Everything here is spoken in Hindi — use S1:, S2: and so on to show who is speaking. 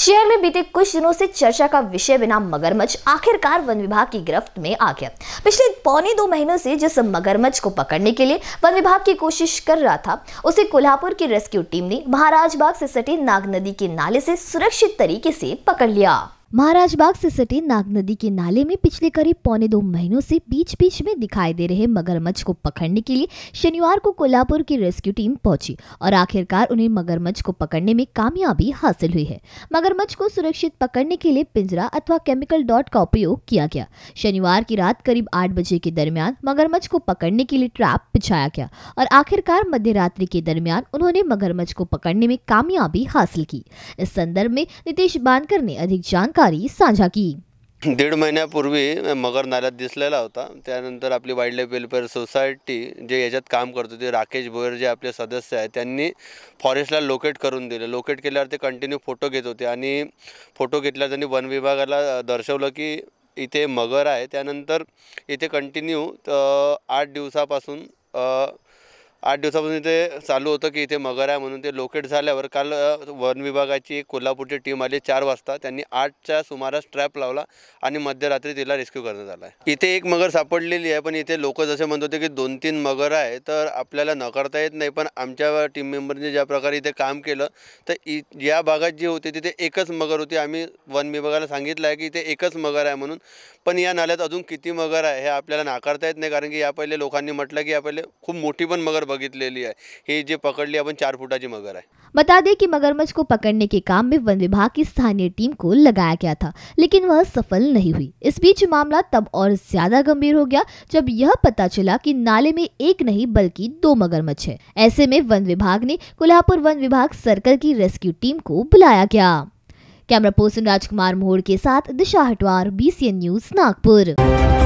S1: शहर में बीते कुछ दिनों से चर्चा का विषय बिना मगरमच्छ आखिरकार वन विभाग की गिरफ्त में आ गया पिछले पौने दो महीनों से जिस मगरमच्छ को पकड़ने के लिए वन विभाग की कोशिश कर रहा था उसे कोल्हापुर की रेस्क्यू टीम ने महाराजबाग से सटे नाग नदी के नाले से सुरक्षित तरीके से पकड़ लिया महाराज बाग से सटे नाग नदी के नाले में पिछले करीब पौने दो महीनों से बीच बीच में दिखाई दे रहे मगरमच्छ को पकड़ने के लिए शनिवार को कोल्हापुर की रेस्क्यू टीम पहुंची और आखिरकार उन्हें मगरमच्छ को पकड़ने में कामयाबी हासिल हुई है मगरमच्छ को सुरक्षित पकड़ने के लिए पिंजरा अथवा केमिकल डॉट का उपयोग किया गया शनिवार की रात करीब आठ बजे के दरमियान मगरमच्छ को पकड़ने के लिए ट्रैप बिछाया गया और आखिरकार मध्य रात्रि के दरमियान उन्होंने मगरमच्छ को पकड़ने में कामयाबी हासिल की इस संदर्भ में नितेश बानकर ने अधिक जानकारी जानकारी साझा की
S2: दीड महिन्यापूर्वी मगर नाल्यात दिसलेला होता त्यानंतर आपली वाईल्ड लाईफ वेलफेअर सोसायटी जे याच्यात काम करत होते राकेश भोयर जे आपले सदस्य आहेत त्यांनी फॉरेस्टला लोकेट करून दिले लोकेट केल्यावर ते कंटिन्यू फोटो घेत होते आणि फोटो घेतल्यावर त्यांनी वन विभागाला दर्शवलं की इथे मगर आहे त्यानंतर इथे कंटिन्यू आठ दिवसापासून आठ दिवसापासून इथे चालू होतं की इथे मगर आहे म्हणून ते लोकेट झाल्यावर काल वन विभागाची एक कोल्हापूरची टीम आली चार वाजता त्यांनी आठच्या सुमारास ट्रॅप लावला आणि मध्यरात्री तिला रेस्क्यू करण्यात आला आहे इथे एक मगर सापडलेली आहे पण इथे लोक जसे म्हणत होते की दोन तीन मगर आहे तर आपल्याला नकारता येत नाही पण आमच्या टीम मेंबरने ज्या प्रकारे इथे काम केलं तर इ या भागात जी होती तिथे एकच मगर होती आम्ही वन विभागाला सांगितलं आहे की इथे एकच मगर आहे म्हणून पण या नाल्यात अजून किती मगर आहे हे आपल्याला नाकारता येत नाही कारण की या पहिले लोकांनी म्हटलं की या पहिले खूप मोठी पण मगर लिया है ये जी लिया अपन चार जी मगर है
S1: बता दें कि मगरमच्छ को पकड़ने के काम में वन विभाग की स्थानीय टीम को लगाया गया था लेकिन वह सफल नहीं हुई इस बीच मामला तब और ज्यादा गंभीर हो गया जब यह पता चला कि नाले में एक नहीं बल्कि दो मगरमच्छ है ऐसे में वन विभाग ने कोल्हापुर वन विभाग सर्कल की रेस्क्यू टीम को बुलाया गया कैमरा पर्सन राजकुमार मोहड़ के साथ दिशा हटवार बी न्यूज नागपुर